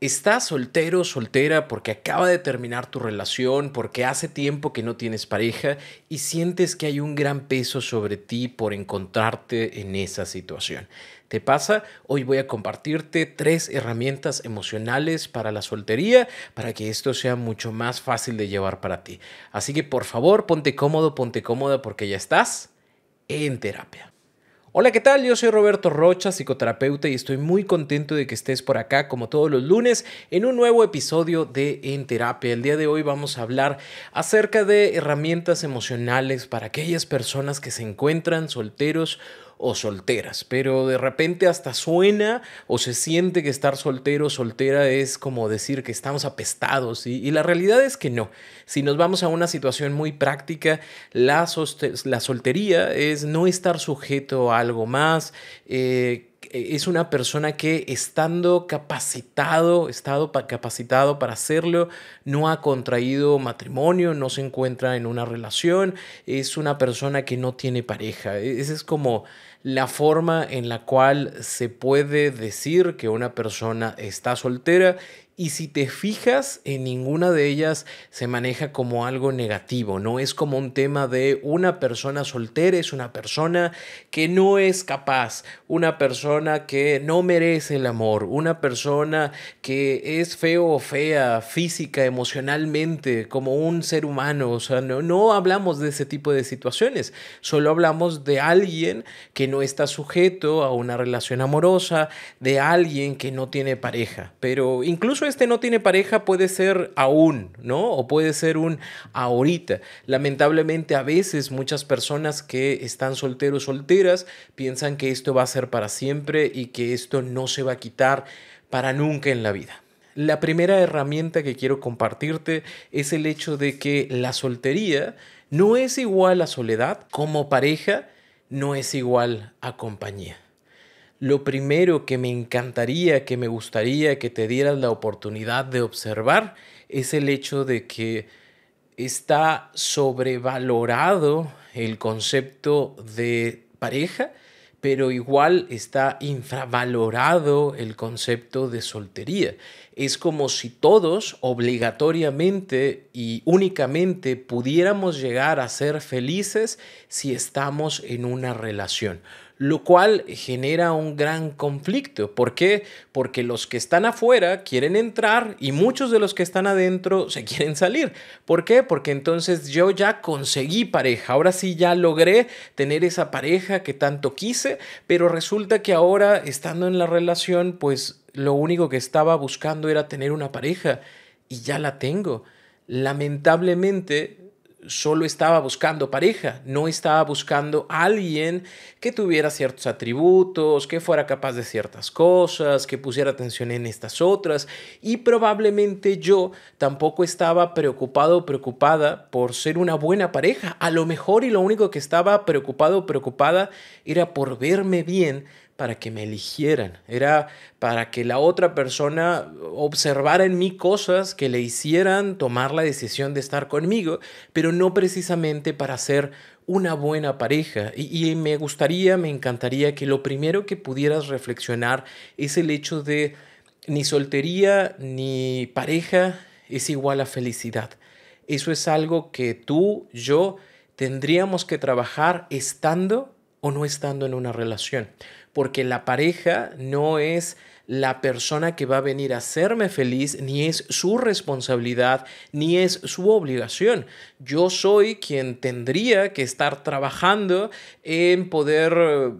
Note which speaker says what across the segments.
Speaker 1: ¿Estás soltero o soltera porque acaba de terminar tu relación, porque hace tiempo que no tienes pareja y sientes que hay un gran peso sobre ti por encontrarte en esa situación? ¿Te pasa? Hoy voy a compartirte tres herramientas emocionales para la soltería para que esto sea mucho más fácil de llevar para ti. Así que por favor, ponte cómodo, ponte cómoda porque ya estás en terapia. Hola, ¿qué tal? Yo soy Roberto Rocha, psicoterapeuta, y estoy muy contento de que estés por acá, como todos los lunes, en un nuevo episodio de En Terapia. El día de hoy vamos a hablar acerca de herramientas emocionales para aquellas personas que se encuentran solteros o solteras, pero de repente hasta suena o se siente que estar soltero o soltera es como decir que estamos apestados y, la realidad es que no. Si nos vamos a una situación muy práctica, la, soltería es no estar sujeto a algo más. Eh, eh, es una persona que estando capacitado, estado capacitado para hacerlo, no ha contraído matrimonio, no se encuentra en una relación, es una persona que no tiene pareja. E-, esa es como la forma en la cual se puede decir que una persona está soltera y si te fijas, en ninguna de ellas se maneja como algo negativo, no es como un tema de una persona soltera, es una persona que no es capaz, una persona que no merece el amor, una persona que es feo o fea física, emocionalmente, como un ser humano. O sea, no, no hablamos de ese tipo de situaciones, solo hablamos de alguien que no está sujeto a una relación amorosa, de alguien que no tiene pareja. Pero incluso este no tiene pareja puede ser aún, ¿no? O puede ser un ahorita. Lamentablemente a veces muchas personas que están solteros, solteras, piensan que esto va a ser para siempre y que esto no se va a quitar para nunca en la vida. La primera herramienta que quiero compartirte es el hecho de que la soltería no es igual a soledad, como pareja no es igual a compañía lo primero que me encantaría, que me gustaría que te dieras la oportunidad de observar es el hecho de que está sobrevalorado el concepto de pareja, pero igual está infravalorado el concepto de soltería. Es como si todos obligatoriamente y únicamente pudiéramos llegar a ser felices si estamos en una relación lo cual genera un gran conflicto. ¿Por qué? Porque los que están afuera quieren entrar y muchos de los que están adentro se quieren salir. ¿Por qué? Porque entonces yo ya conseguí pareja, ahora sí ya logré tener esa pareja que tanto quise, pero resulta que ahora estando en la relación, pues lo único que estaba buscando era tener una pareja y ya la tengo. Lamentablemente solo estaba buscando pareja, no estaba buscando a alguien que tuviera ciertos atributos, que fuera capaz de ciertas cosas, que pusiera atención en estas otras y probablemente yo tampoco estaba preocupado o preocupada por ser una buena pareja. A lo mejor y lo único que estaba preocupado o preocupada era por verme bien para que me eligieran, era para que la otra persona observara en mí cosas que le hicieran tomar la decisión de estar conmigo, pero no precisamente para ser una buena pareja. Y, me gustaría, me encantaría que lo primero que pudieras reflexionar es el hecho de ni soltería ni pareja es igual a felicidad. Eso es algo que tú, yo, tendríamos que trabajar estando o no estando en una relación, porque la pareja no es la persona que va a venir a hacerme feliz, ni es su responsabilidad, ni es su obligación. Yo soy quien tendría que estar trabajando en poder eh,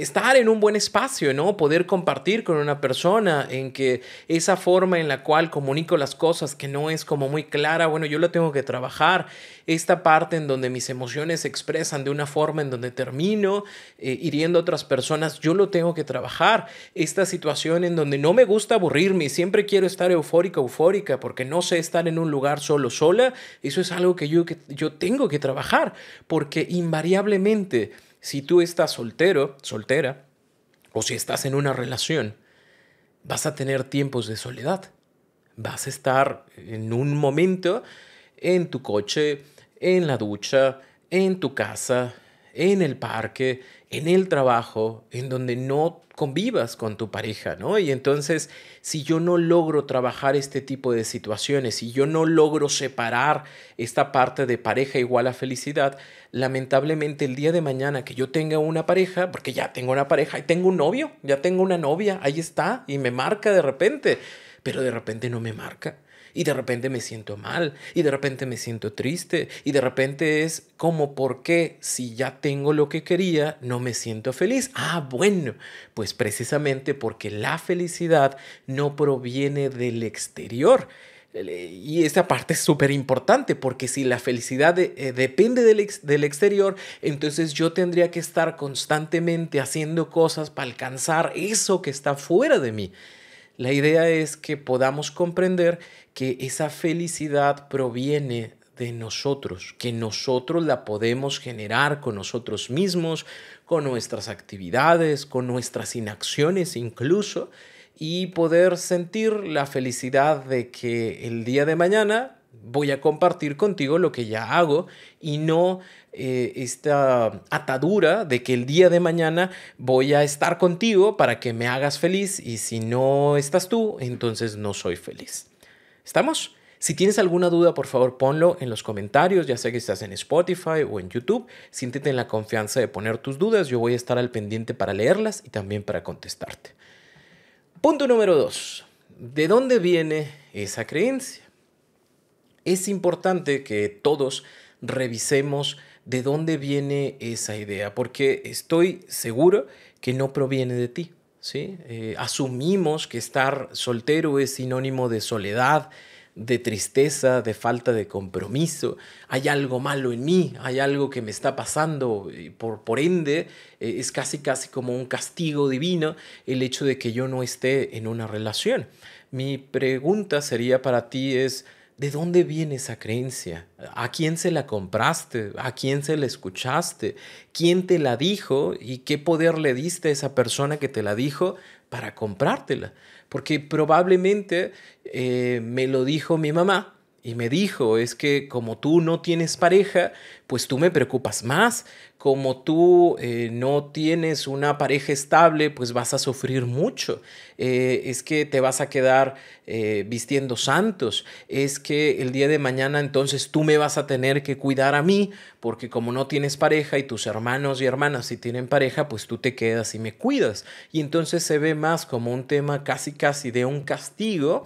Speaker 1: estar en un buen espacio, ¿no? Poder compartir con una persona, en que esa forma en la cual comunico las cosas que no es como muy clara, bueno, yo lo tengo que trabajar. Esta parte en donde mis emociones se expresan de una forma en donde termino eh, hiriendo a otras personas, yo lo tengo que trabajar. Esta situación en donde no me gusta aburrirme y siempre quiero estar eufórica, eufórica, porque no sé estar en un lugar solo, sola, eso es algo que yo, que yo tengo que trabajar, porque invariablemente, si tú estás soltero, soltera, o si estás en una relación, vas a tener tiempos de soledad. Vas a estar en un momento en tu coche, en la ducha, en tu casa, en el parque, en el trabajo, en donde no convivas con tu pareja, ¿no? Y entonces, si yo no logro trabajar este tipo de situaciones, si yo no logro separar esta parte de pareja igual a felicidad, lamentablemente el día de mañana que yo tenga una pareja, porque ya tengo una pareja, y tengo un novio, ya tengo una novia, ahí está, y me marca de repente, pero de repente no me marca y de repente me siento mal y de repente me siento triste y de repente es como por qué si ya tengo lo que quería no me siento feliz. Ah, bueno, pues precisamente porque la felicidad no proviene del exterior. Eh, y esa parte es súper importante porque si la felicidad eh, eh, depende del exterior, entonces yo tendría que estar constantemente haciendo cosas para alcanzar eso que está fuera de mí. La idea es que podamos comprender que esa felicidad proviene de nosotros, que nosotros la podemos generar con nosotros mismos, con nuestras actividades, con nuestras inacciones incluso, y poder sentir la felicidad de que el día de mañana voy a compartir contigo lo que ya hago y no eh, esta atadura de que el día de mañana voy a estar contigo para que me hagas feliz y si no estás tú, entonces no soy feliz. ¿Estamos? Si tienes alguna duda, por favor ponlo en los comentarios, ya sea que estás en Spotify o en YouTube. Siéntete en la confianza de poner tus dudas, yo voy a estar al pendiente para leerlas y también para contestarte. Punto número dos. ¿De dónde viene esa creencia? Es importante que todos revisemos de dónde viene esa idea, porque estoy seguro que no proviene de ti. ¿sí? Eh, asumimos que estar soltero es sinónimo de soledad, de tristeza, de falta de compromiso. Hay algo malo en mí, hay algo que me está pasando. Y por, por ende, eh, es casi, casi como un castigo divino el hecho de que yo no esté en una relación. Mi pregunta sería para ti es... ¿De dónde viene esa creencia? ¿A quién se la compraste? ¿A quién se la escuchaste? ¿Quién te la dijo? ¿Y qué poder le diste a esa persona que te la dijo para comprártela? Porque probablemente eh, me lo dijo mi mamá, y me dijo, es que como tú no tienes pareja, pues tú me preocupas más. Como tú eh, no tienes una pareja estable, pues vas a sufrir mucho. Eh, es que te vas a quedar eh, vistiendo santos. Es que el día de mañana entonces tú me vas a tener que cuidar a mí, porque como no tienes pareja y tus hermanos y hermanas si tienen pareja, pues tú te quedas y me cuidas. Y entonces se ve más como un tema casi casi de un castigo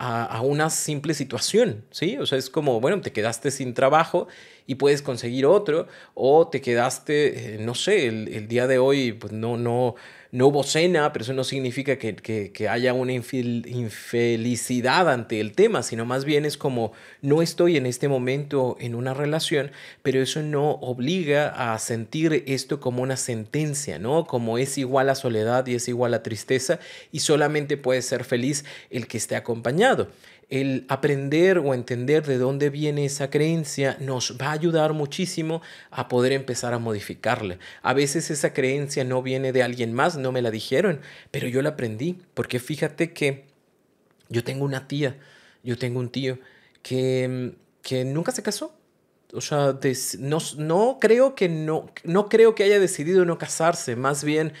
Speaker 1: a, una simple situación, ¿sí? O sea, es como, bueno, te quedaste sin trabajo y puedes conseguir otro, o te quedaste, eh, no sé, el, día de hoy pues no, no, no hubo cena, pero eso no significa que, que, que haya una infelicidad ante el tema, sino más bien es como no estoy en este momento en una relación, pero eso no obliga a sentir esto como una sentencia, ¿no? Como es igual a soledad y es igual a tristeza y solamente puede ser feliz el que esté acompañado el aprender o entender de dónde viene esa creencia nos va a ayudar muchísimo a poder empezar a modificarla. A veces esa creencia no viene de alguien más, no me la dijeron, pero yo la aprendí, porque fíjate que yo tengo una tía, yo tengo un tío que, que nunca se casó. O sea, no, creo que no, no creo que haya decidido no casarse, más bien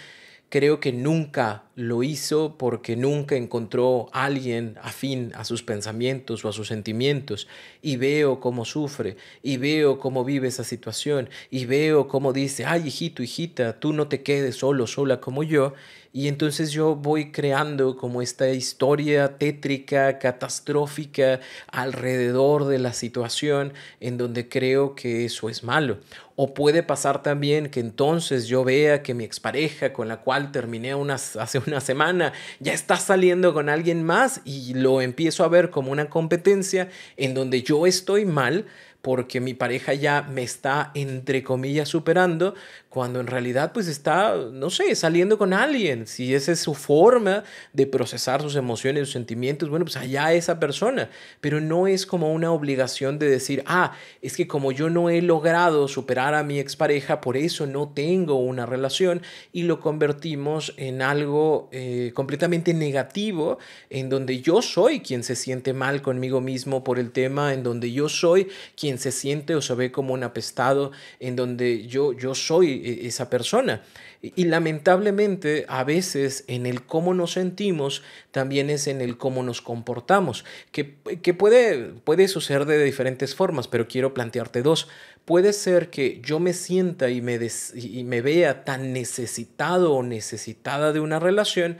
Speaker 1: creo que nunca lo hizo porque nunca encontró alguien afín a sus pensamientos o a sus sentimientos y veo cómo sufre y veo cómo vive esa situación y veo cómo dice, ay hijito, hijita, tú no te quedes solo, sola como yo y entonces yo voy creando como esta historia tétrica, catastrófica alrededor de la situación en donde creo que eso es malo. O puede pasar también que entonces yo vea que mi expareja con la cual terminé unas, hace una semana, ya está saliendo con alguien más y lo empiezo a ver como una competencia en donde yo estoy mal porque mi pareja ya me está, entre comillas, superando, cuando en realidad pues está, no sé, saliendo con alguien. Si esa es su forma de procesar sus emociones, sus sentimientos, bueno, pues allá esa persona. Pero no es como una obligación de decir, ah, es que como yo no he logrado superar a mi expareja, por eso no tengo una relación y lo convertimos en algo eh, completamente negativo, en donde yo soy quien se siente mal conmigo mismo por el tema, en donde yo soy quien se siente o se ve como un apestado en donde yo, yo soy eh, esa persona. Y, lamentablemente a veces en el cómo nos sentimos también es en el cómo nos comportamos, que, que puede, puede suceder de diferentes formas, pero quiero plantearte dos. Puede ser que yo me sienta y me, y me vea tan necesitado o necesitada de una relación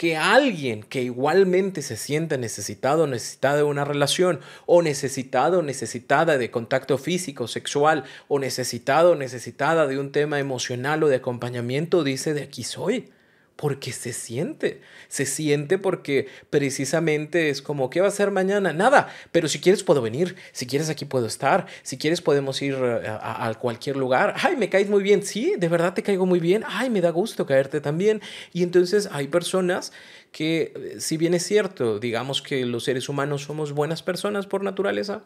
Speaker 1: que alguien que igualmente se sienta necesitado, necesitada de una relación, o necesitado, necesitada de contacto físico, sexual, o necesitado, necesitada de un tema emocional o de acompañamiento, dice, de aquí soy. Porque se siente, se siente porque precisamente es como, ¿qué va a ser mañana? Nada, pero si quieres puedo venir, si quieres aquí puedo estar, si quieres podemos ir eh, a, cualquier lugar. Ay, me caes muy bien, sí, de verdad te caigo muy bien, ay, me da gusto caerte también. Y entonces hay personas que, eh, si bien es cierto, digamos que los seres humanos somos buenas personas por naturaleza,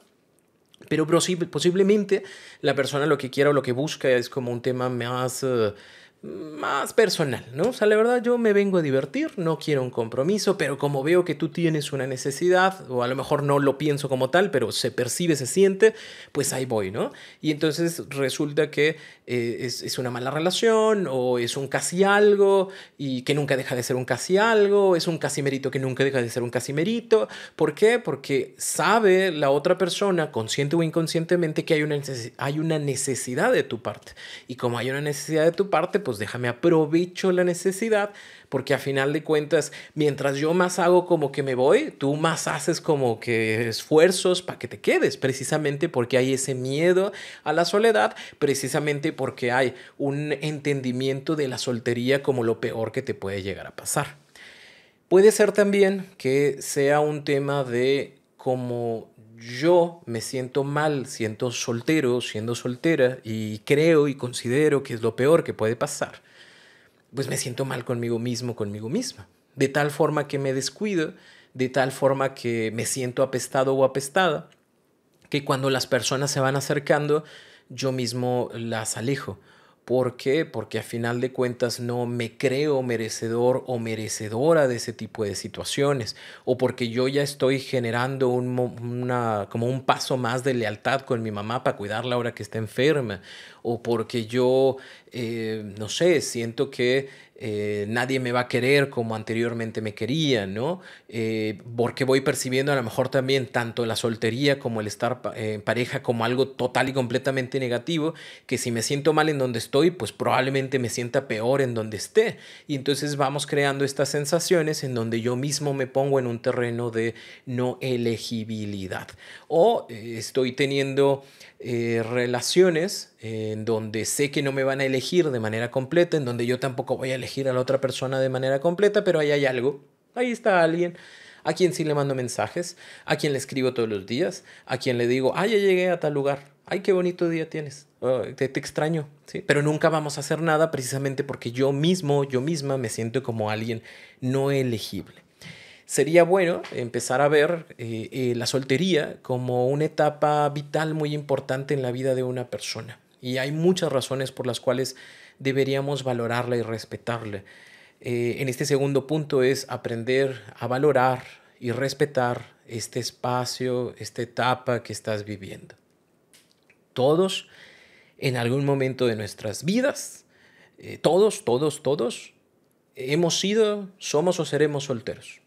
Speaker 1: pero posiblemente la persona lo que quiera o lo que busca es como un tema más... Eh, más personal, ¿no? O sea, la verdad yo me vengo a divertir, no quiero un compromiso, pero como veo que tú tienes una necesidad, o a lo mejor no lo pienso como tal, pero se percibe, se siente, pues ahí voy, ¿no? Y entonces resulta que eh, es, una mala relación, o es un casi algo, y que nunca deja de ser un casi algo, es un casi que nunca deja de ser un casi mérito. ¿Por qué? Porque sabe la otra persona, consciente o inconscientemente, que hay una, hay una necesidad de tu parte. Y como hay una necesidad de tu parte, pues pues, déjame aprovecho la necesidad, porque a final de cuentas, mientras yo más hago como que me voy, tú más haces como que esfuerzos para que te quedes, precisamente porque hay ese miedo a la soledad, precisamente porque hay un entendimiento de la soltería como lo peor que te puede llegar a pasar. Puede ser también que sea un tema de como yo me siento mal, siento soltero, siendo soltera, y creo y considero que es lo peor que puede pasar, pues me siento mal conmigo mismo, conmigo misma. De tal forma que me descuido, de tal forma que me siento apestado o apestada, que cuando las personas se van acercando, yo mismo las alejo. ¿Por qué? Porque a final de cuentas no me creo merecedor o merecedora de ese tipo de situaciones, o porque yo ya estoy generando un, como un paso más de lealtad con mi mamá para cuidarla ahora que está enferma, o porque yo, eh, no sé, siento que eh, nadie me va a querer como anteriormente me quería, ¿no? Eh, porque voy percibiendo a lo mejor también tanto la soltería como el estar en pareja como algo total y completamente negativo, que si me siento mal en donde estoy, pues probablemente me sienta peor en donde esté. Y entonces vamos creando estas sensaciones en donde yo mismo me pongo en un terreno de no elegibilidad. O estoy teniendo relaciones en donde sé que no me van a elegir de manera completa, en donde yo tampoco voy a elegir a la otra persona de manera completa, pero ahí hay algo, ahí está alguien a quien sí le mando mensajes, a quien le escribo todos los días, a quien le digo, ah, ya llegué a tal lugar, ay, qué bonito día tienes, oh, te, extraño, ¿sí? Pero nunca vamos a hacer nada precisamente porque yo mismo, yo misma me siento como alguien no elegible. Sería bueno empezar a ver eh, eh, la soltería como una etapa vital muy importante en la vida de una persona. Y hay muchas razones por las cuales deberíamos valorarla y respetarla. Eh, en este segundo punto es aprender a valorar y respetar este espacio, esta etapa que estás viviendo. Todos, en algún momento de nuestras vidas, eh, todos, todos, todos, hemos sido, somos o seremos solteros.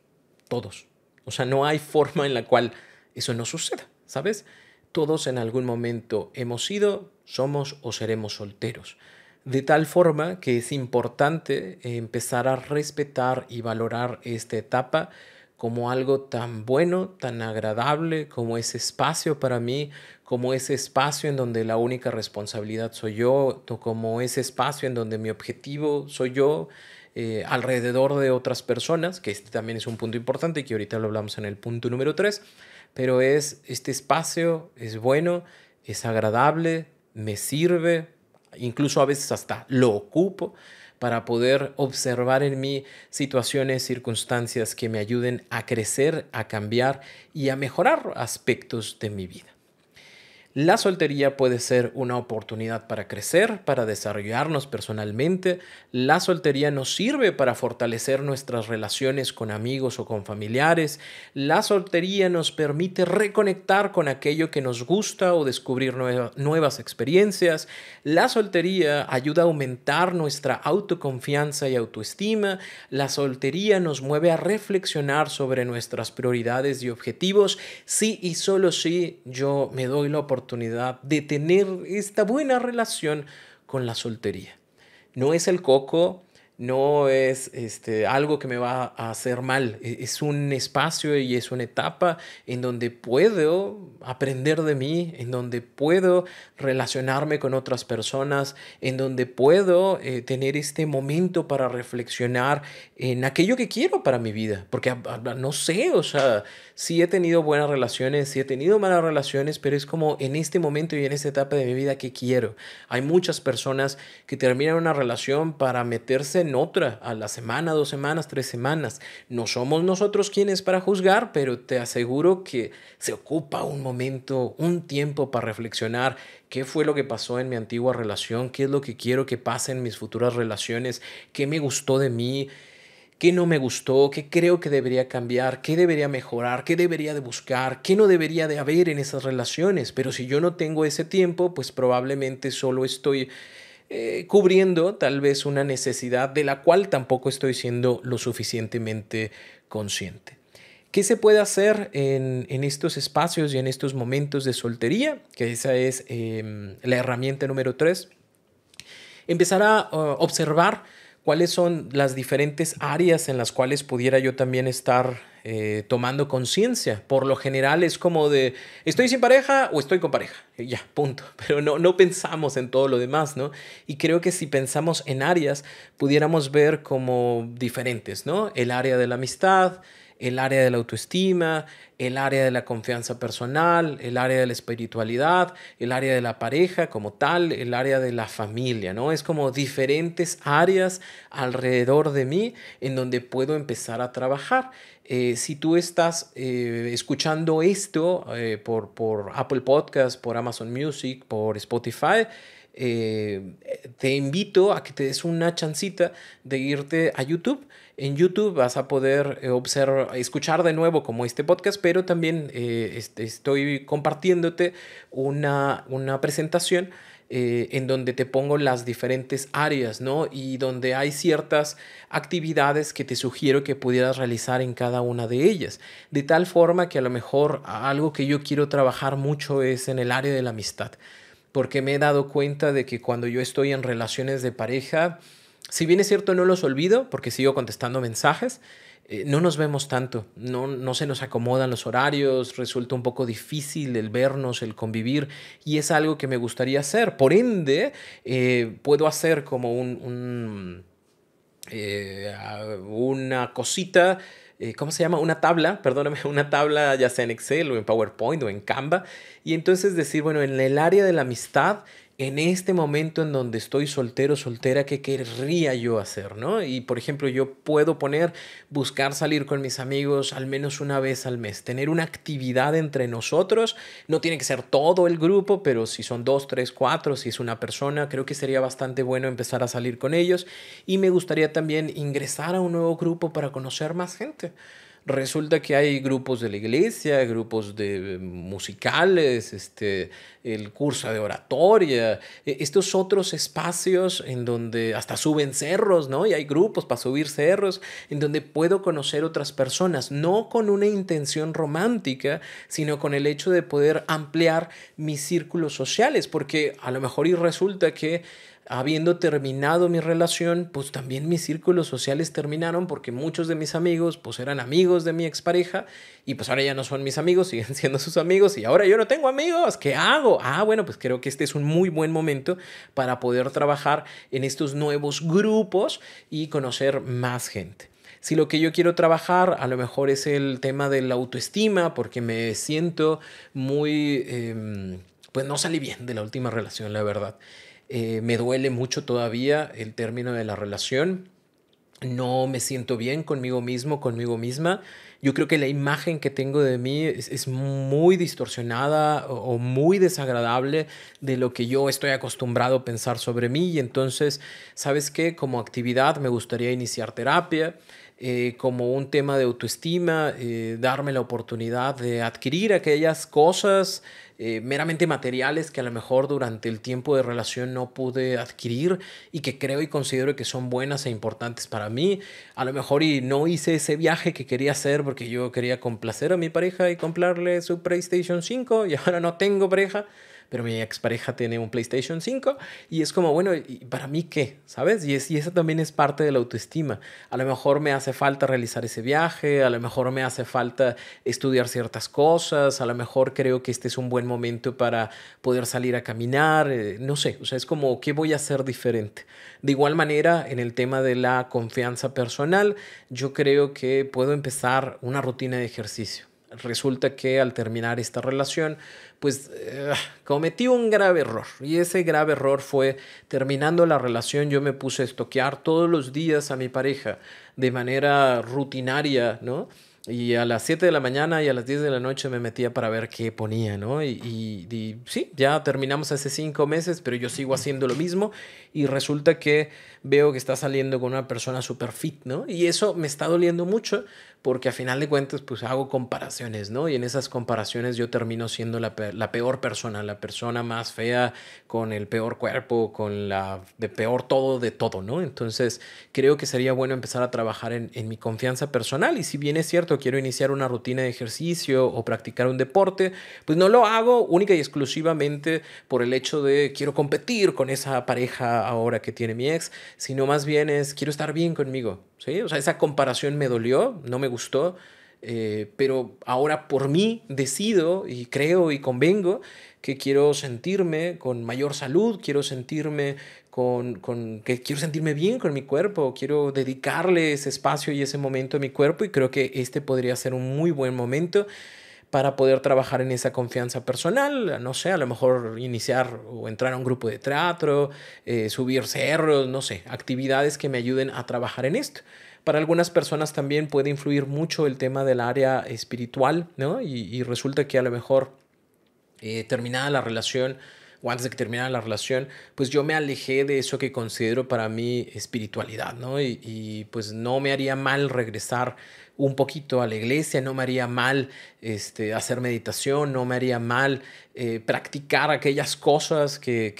Speaker 1: Todos. O sea, no hay forma en la cual eso no suceda, ¿sabes? Todos en algún momento hemos sido, somos o seremos solteros. De tal forma que es importante empezar a respetar y valorar esta etapa como algo tan bueno, tan agradable, como ese espacio para mí, como ese espacio en donde la única responsabilidad soy yo, como ese espacio en donde mi objetivo soy yo eh, alrededor de otras personas, que este también es un punto importante y que ahorita lo hablamos en el punto número 3 pero es este espacio, es bueno, es agradable, me sirve, incluso a veces hasta lo ocupo para poder observar en mí situaciones, circunstancias que me ayuden a crecer, a cambiar y a mejorar aspectos de mi vida. La soltería puede ser una oportunidad para crecer, para desarrollarnos personalmente. La soltería nos sirve para fortalecer nuestras relaciones con amigos o con familiares. La soltería nos permite reconectar con aquello que nos gusta o descubrir nuevas experiencias. La soltería ayuda a aumentar nuestra autoconfianza y autoestima. La soltería nos mueve a reflexionar sobre nuestras prioridades y objetivos. Sí y solo si yo me doy la oportunidad de tener esta buena relación con la soltería. No es el coco, no es este, algo que me va a hacer mal. E, es un espacio y es una etapa en donde puedo aprender de mí, en donde puedo relacionarme con otras personas, en donde puedo eh, tener este momento para reflexionar en aquello que quiero para mi vida. Porque ah, ah, no sé, o sea, sí he tenido buenas relaciones, si he tenido malas relaciones, pero es como en este momento y en esta etapa de mi vida que quiero. Hay muchas personas que terminan una relación para meterse en otra a la semana, dos semanas, tres semanas. No somos nosotros quienes para juzgar, pero te aseguro que se ocupa un momento, un tiempo para reflexionar qué fue lo que pasó en mi antigua relación, qué es lo que quiero que pase en mis futuras relaciones, qué me gustó de mí, qué no me gustó, qué creo que debería cambiar, qué debería mejorar, qué debería de buscar, qué no debería de haber en esas relaciones. Pero si yo no tengo ese tiempo, pues probablemente solo estoy eh, cubriendo tal vez una necesidad de la cual tampoco estoy siendo lo suficientemente consciente. ¿Qué se puede hacer en, estos espacios y en estos momentos de soltería? Que esa es em, la herramienta número tres. Empezar a observar cuáles son las diferentes áreas en las cuales pudiera yo también estar eh, tomando conciencia. Por lo general es como de, estoy sin pareja o estoy con pareja. ya, punto. Pero no, no pensamos en todo lo demás, ¿no? Y creo que si pensamos en áreas, pudiéramos ver como diferentes, ¿no? El área de la amistad, el área de la autoestima, el área de la confianza personal, el área de la espiritualidad, el área de la pareja como tal, el área de la familia, ¿no? Es como diferentes áreas alrededor de mí en donde puedo empezar a trabajar eh, si tú estás eh, escuchando esto eh, por, por, Apple Podcast, por Amazon Music, por Spotify, te invito a que te des una chancita de irte a YouTube. En YouTube vas a poder observar, escuchar de nuevo como este podcast, pero también estoy compartiéndote una presentación eh, en donde te pongo las diferentes áreas, ¿no? Y donde hay ciertas actividades que te sugiero que pudieras realizar en cada una de ellas. De tal forma que a lo mejor algo que yo quiero trabajar mucho es en el área de la amistad, porque me he dado cuenta de que cuando yo estoy en relaciones de pareja, si bien es cierto no los olvido, porque sigo contestando mensajes, eh, no nos vemos tanto, no, se nos acomodan los horarios, resulta un poco difícil el vernos, el convivir, y es algo que me gustaría hacer. Por ende, eh, puedo hacer como un, eh, una cosita. ¿Cómo se llama? Una tabla, perdóname, una tabla ya sea en Excel o en PowerPoint o en Canva. Y entonces decir, bueno, en el área de la amistad, en este momento en donde estoy soltero, soltera, ¿qué querría yo hacer? ¿no? Y por ejemplo, yo puedo poner buscar salir con mis amigos al menos una vez al mes, tener una actividad entre nosotros, no tiene que ser todo el grupo, pero si son dos, tres, cuatro, si es una persona, creo que sería bastante bueno empezar a salir con ellos y me gustaría también ingresar a un nuevo grupo para conocer más gente resulta que hay grupos de la iglesia, grupos de eh, musicales, este, el curso de oratoria, e, estos otros espacios en donde hasta suben cerros, ¿no? Y hay grupos para subir cerros, en donde puedo conocer otras personas, no con una intención romántica, sino con el hecho de poder ampliar mis círculos sociales, porque a lo mejor y resulta que habiendo terminado mi relación, pues también mis círculos sociales terminaron porque muchos de mis amigos pues eran amigos de mi expareja y pues ahora ya no son mis amigos, siguen siendo sus amigos y ahora yo no tengo amigos, ¿qué hago? Ah, bueno, pues creo que este es un muy buen momento para poder trabajar en estos nuevos grupos y conocer más gente si lo que yo quiero trabajar a lo mejor es el tema de la autoestima, porque me siento muy, em, pues no salí bien de la última relación, la verdad. Eh, me duele mucho todavía el término de la relación. No me siento bien conmigo mismo, conmigo misma. Yo creo que la imagen que tengo de mí es, muy distorsionada o, muy desagradable de lo que yo estoy acostumbrado a pensar sobre mí. Y entonces, ¿sabes qué? Como actividad me gustaría iniciar terapia. Eh, como un tema de autoestima, eh, darme la oportunidad de adquirir aquellas cosas eh, meramente materiales que a lo mejor durante el tiempo de relación no pude adquirir y que creo y considero que son buenas e importantes para mí. A lo mejor y no hice ese viaje que quería hacer porque yo quería complacer a mi pareja y comprarle su PlayStation 5 y ahora no tengo pareja pero mi expareja tiene un PlayStation 5 y es como, bueno, ¿y para mí qué? ¿Sabes? Y, eso también es parte de la autoestima. A lo mejor me hace falta realizar ese viaje, a lo mejor me hace falta estudiar ciertas cosas, a lo mejor creo que este es un buen momento para poder salir a caminar, eh, no sé, o sea, es como, ¿qué voy a hacer diferente? De igual manera, en el tema de la confianza personal, yo creo que puedo empezar una rutina de ejercicio resulta que al terminar esta relación, pues eh, cometí un grave error. Y ese grave error fue, terminando la relación, yo me puse a estoquear todos los días a mi pareja de manera rutinaria, ¿no? Y a las 7 de la mañana y a las 10 de la noche me metía para ver qué ponía, ¿no? Y, sí, ya terminamos hace cinco meses, pero yo sigo haciendo lo mismo y resulta que veo que está saliendo con una persona súper fit, ¿no? Y eso me está doliendo mucho porque a final de cuentas pues hago comparaciones, ¿no? Y en esas comparaciones yo termino siendo la, peor persona, la persona más fea, con el peor cuerpo, con la de peor todo de todo, ¿no? Entonces creo que sería bueno empezar a trabajar en, en mi confianza personal y si bien es cierto quiero iniciar una rutina de ejercicio o practicar un deporte, pues no lo hago única y exclusivamente por el hecho de quiero competir con esa pareja ahora que tiene mi ex, sino más bien es quiero estar bien conmigo. ¿sí? sea, esa comparación me dolió, no me gustó, eh, pero ahora por mí decido y creo y convengo que quiero sentirme con mayor salud, quiero sentirme con, con, que quiero sentirme bien con mi cuerpo, quiero dedicarle ese espacio y ese momento a mi cuerpo y creo que este podría ser un muy buen momento para poder trabajar en esa confianza personal, no sé, a lo mejor iniciar o entrar a un grupo de teatro, eh, subir cerros, no sé, actividades que me ayuden a trabajar en esto. Para algunas personas también puede influir mucho el tema del área espiritual, ¿no? Y, resulta que a lo mejor eh, terminada la relación, o antes de que terminara la relación, pues yo me alejé de eso que considero para mí espiritualidad, ¿no? Y, y pues no me haría mal regresar un poquito a la iglesia, no me haría mal este, hacer meditación, no me haría mal eh, practicar aquellas cosas que,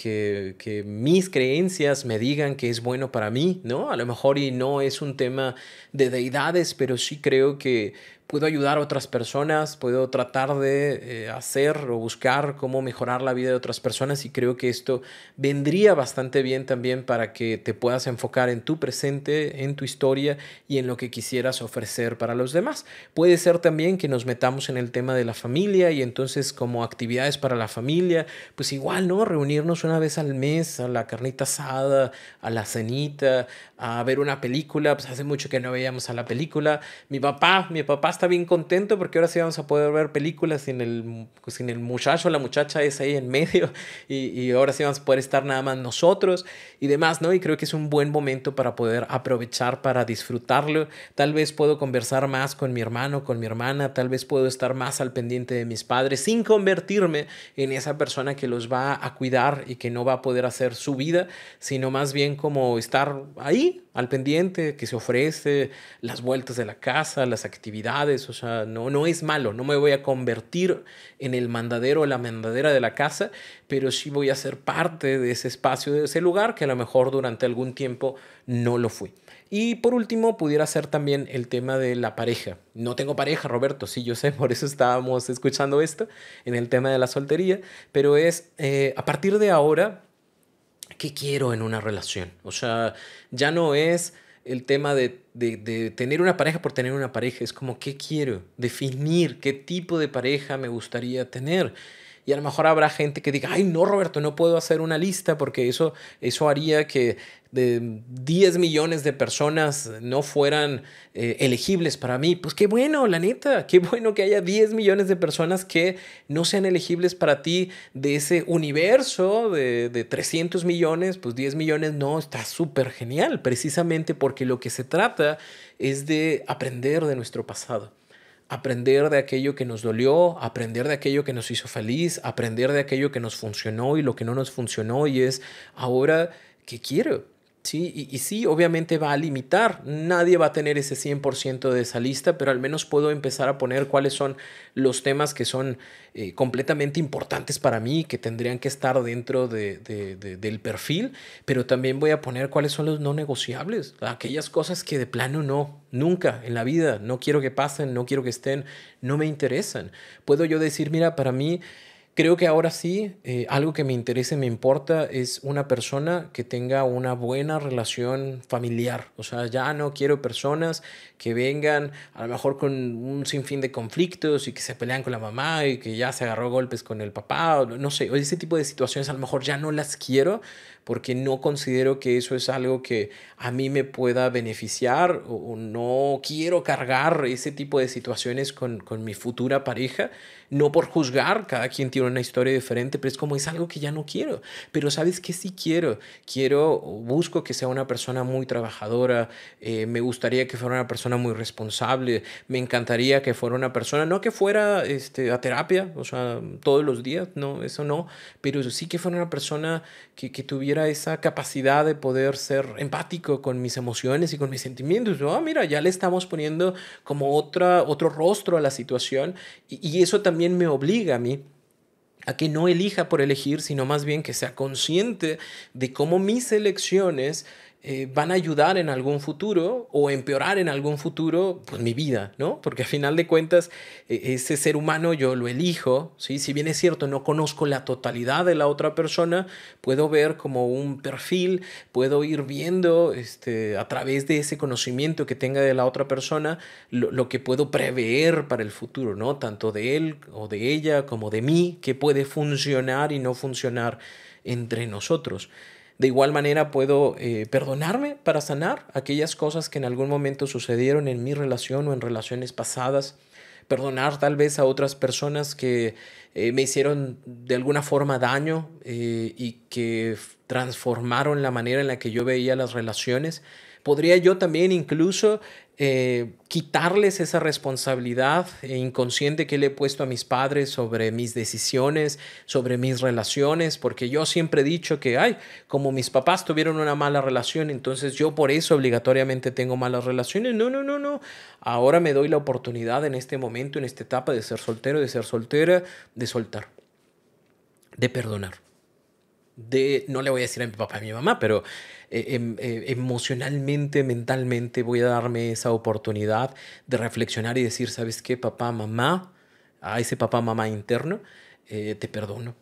Speaker 1: mis creencias me digan que es bueno para mí, ¿no? A lo mejor y no es un tema de deidades, pero sí creo que puedo ayudar a otras personas, puedo tratar de eh, hacer o buscar cómo mejorar la vida de otras personas y creo que esto vendría bastante bien también para que te puedas enfocar en tu presente, en tu historia y en lo que quisieras ofrecer para los demás. Puede ser también que nos metamos en el tema de la familia y entonces como actividades para la familia, pues igual, ¿no? Reunirnos una vez al mes a la carnita asada, a la cenita, a ver una película, pues hace mucho que no veíamos a la película. Mi papá, mi papá está bien contento porque ahora sí vamos a poder ver películas sin el, sin el muchacho, la muchacha es ahí en medio y, y ahora sí vamos a poder estar nada más nosotros y demás, ¿no? Y creo que es un buen momento para poder aprovechar, para disfrutarlo. Tal vez puedo conversar más con mi hermano, con mi hermana, tal vez puedo estar más al pendiente de mis padres sin convertirme en esa persona que los va a cuidar y que no va a poder hacer su vida, sino más bien como estar ahí, al pendiente, que se ofrece, las vueltas de la casa, las actividades, o sea, no, no es malo, no me voy a convertir en el mandadero o la mandadera de la casa, pero sí voy a ser parte de ese espacio, de ese lugar que a lo mejor durante algún tiempo no lo fui. Y por último, pudiera ser también el tema de la pareja. No tengo pareja, Roberto, sí, yo sé, por eso estábamos escuchando esto en el tema de la soltería, pero es eh, a partir de ahora, ¿qué quiero en una relación? O sea, ya no es el tema de, de, tener una pareja por tener una pareja, es como, ¿qué quiero? Definir qué tipo de pareja me gustaría tener. Y a lo mejor habrá gente que diga, ay, no, Roberto, no puedo hacer una lista porque eso, eso haría que de 10 millones de personas no fueran eh, elegibles para mí. Pues qué bueno, la neta, qué bueno que haya 10 millones de personas que no sean elegibles para ti de ese universo de, de 300 millones, pues 10 millones no, está súper genial, precisamente porque lo que se trata es de aprender de nuestro pasado aprender de aquello que nos dolió, aprender de aquello que nos hizo feliz, aprender de aquello que nos funcionó y lo que no nos funcionó y es ahora que quiero, ¿sí? Y, sí, obviamente va a limitar, nadie va a tener ese 100% de esa lista, pero al menos puedo empezar a poner cuáles son los temas que son eh, completamente importantes para mí, que tendrían que estar dentro del perfil, pero también voy a poner cuáles son los no negociables, aquellas cosas que de plano no, nunca en la vida, no quiero que pasen, no quiero que estén, no me interesan. Puedo yo decir, mira, para mí Creo que ahora sí, eh, algo que me interesa y me importa es una persona que tenga una buena relación familiar. O sea, ya no quiero personas que vengan a lo mejor con un sinfín de conflictos y que se pelean con la mamá y que ya se agarró golpes con el papá, no sé, ese tipo de situaciones a lo mejor ya no las quiero, porque no considero que eso es algo que a mí me pueda beneficiar o, no quiero cargar ese tipo de situaciones con, con, mi futura pareja, no por juzgar, cada quien tiene una historia diferente, pero es como es algo que ya no quiero, pero sabes que sí quiero, quiero, busco que sea una persona muy trabajadora, eh, me gustaría que fuera una persona muy responsable, me encantaría que fuera una persona, no que fuera este, a terapia, o sea, todos los días, no, eso no, pero sí que fuera una persona que, que tuviera esa capacidad de poder ser empático con mis emociones y con mis sentimientos. Ah, mira, ya le estamos poniendo como otra, otro rostro a la situación y, y eso también me obliga a mí a que no elija por elegir, sino más bien que sea consciente de cómo mis elecciones eh, van a ayudar en algún futuro o empeorar en algún futuro pues, mi vida, ¿no? Porque a final de cuentas, e, ese ser humano yo lo elijo, ¿sí? Si bien es cierto, no conozco la totalidad de la otra persona, puedo ver como un perfil, puedo ir viendo este, a través de ese conocimiento que tenga de la otra persona lo, lo que puedo prever para el futuro, ¿no? Tanto de él o de ella como de mí, que puede funcionar y no funcionar entre nosotros. De igual manera puedo eh, perdonarme para sanar aquellas cosas que en algún momento sucedieron en mi relación o en relaciones pasadas. Perdonar tal vez a otras personas que eh, me hicieron de alguna forma daño eh, y que transformaron la manera en la que yo veía las relaciones podría yo también incluso eh, quitarles esa responsabilidad e inconsciente que le he puesto a mis padres sobre mis decisiones, sobre mis relaciones, porque yo siempre he dicho que, ay, como mis papás tuvieron una mala relación, entonces yo por eso obligatoriamente tengo malas relaciones. No, no, no, no. Ahora me doy la oportunidad en este momento, en esta etapa de ser soltero, de ser soltera, de soltar, de perdonar de, no le voy a decir a mi papá y a mi mamá, pero eh, em, eh, emocionalmente, mentalmente voy a darme esa oportunidad de reflexionar y decir, ¿sabes qué, papá, mamá? A ese papá, mamá interno, eh, te perdono,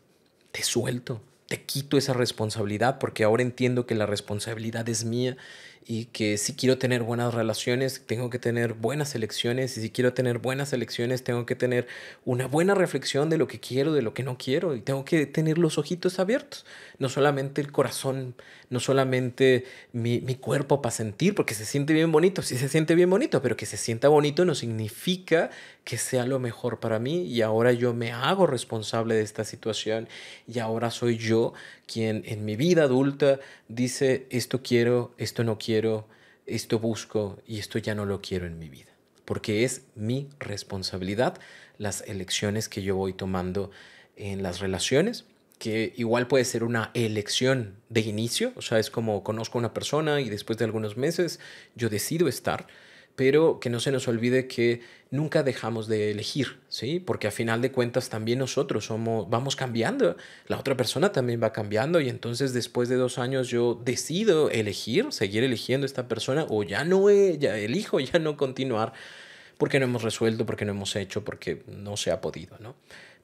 Speaker 1: te suelto, te quito esa responsabilidad porque ahora entiendo que la responsabilidad es mía y que si quiero tener buenas relaciones, tengo que tener buenas elecciones, y si quiero tener buenas elecciones, tengo que tener una buena reflexión de lo que quiero, de lo que no quiero, y tengo que tener los ojitos abiertos, no solamente el corazón no solamente mi, cuerpo para sentir, porque se siente bien bonito, sí se siente bien bonito, pero que se sienta bonito no significa que sea lo mejor para mí y ahora yo me hago responsable de esta situación y ahora soy yo quien en mi vida adulta dice esto quiero, esto no quiero, esto busco y esto ya no lo quiero en mi vida, porque es mi responsabilidad las elecciones que yo voy tomando en las relaciones que igual puede ser una elección de inicio, o sea, es como conozco a una persona y después de algunos meses yo decido estar, pero que no se nos olvide que nunca dejamos de elegir, ¿sí? Porque a final de cuentas también nosotros somos, vamos cambiando, la otra persona también va cambiando y entonces después de dos años yo decido elegir, seguir eligiendo esta persona o ya no, eh, ya elijo ya no continuar porque no hemos resuelto, porque no hemos hecho, porque no se ha podido, ¿no?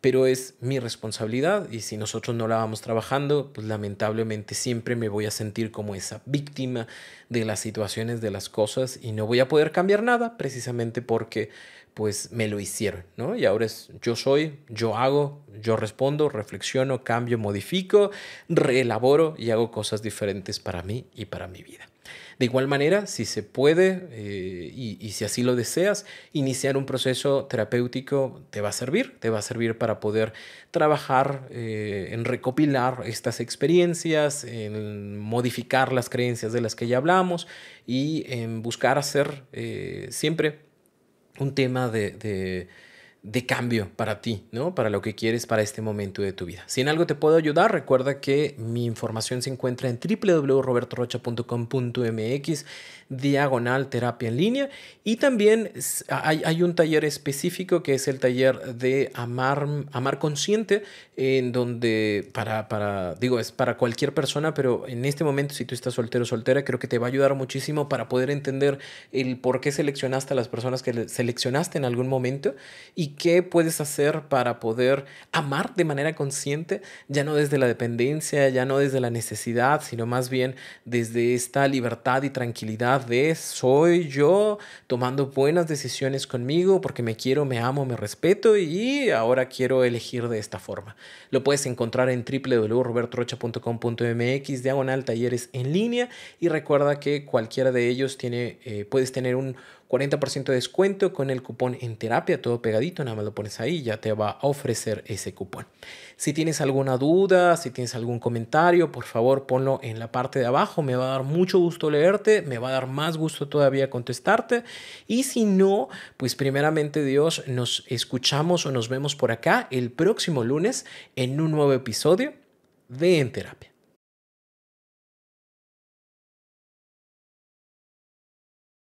Speaker 1: pero es mi responsabilidad y si nosotros no la vamos trabajando, pues lamentablemente siempre me voy a sentir como esa víctima de las situaciones, de las cosas y no voy a poder cambiar nada precisamente porque pues me lo hicieron, ¿no? Y ahora es yo soy, yo hago, yo respondo, reflexiono, cambio, modifico, reelaboro y hago cosas diferentes para mí y para mi vida. De igual manera, si se puede eh, y, si así lo deseas, iniciar un proceso terapéutico te va a servir, te va a servir para poder trabajar eh, en recopilar estas experiencias, en modificar las creencias de las que ya hablamos y en buscar hacer eh, siempre un tema de, de cambio para ti, ¿no? Para lo que quieres para este momento de tu vida. Si en algo te puedo ayudar, recuerda que mi información se encuentra en www.robertorocha.com.mx diagonal terapia en línea y también hay, un taller específico que es el taller de amar, amar consciente en donde para, para, digo, es para cualquier persona, pero en este momento si tú estás soltero o soltera, creo que te va a ayudar muchísimo para poder entender el por qué seleccionaste a las personas que seleccionaste en algún momento y qué puedes hacer para poder amar de manera consciente, ya no desde la dependencia, ya no desde la necesidad, sino más bien desde esta libertad y tranquilidad de soy yo tomando buenas decisiones conmigo porque me quiero, me amo, me respeto y ahora quiero elegir de esta forma. Lo puedes encontrar en www.robertrocha.com.mx, diagonal talleres en línea y recuerda que cualquiera de ellos tiene, eh, puedes tener un 40% de descuento con el cupón en terapia, todo pegadito, nada más lo pones ahí, ya te va a ofrecer ese cupón. Si tienes alguna duda, si tienes algún comentario, por favor ponlo en la parte de abajo, me va a dar mucho gusto leerte, me va a dar más gusto todavía contestarte y si no, pues primeramente Dios, nos escuchamos o nos vemos por acá el próximo lunes en un nuevo episodio de En Terapia.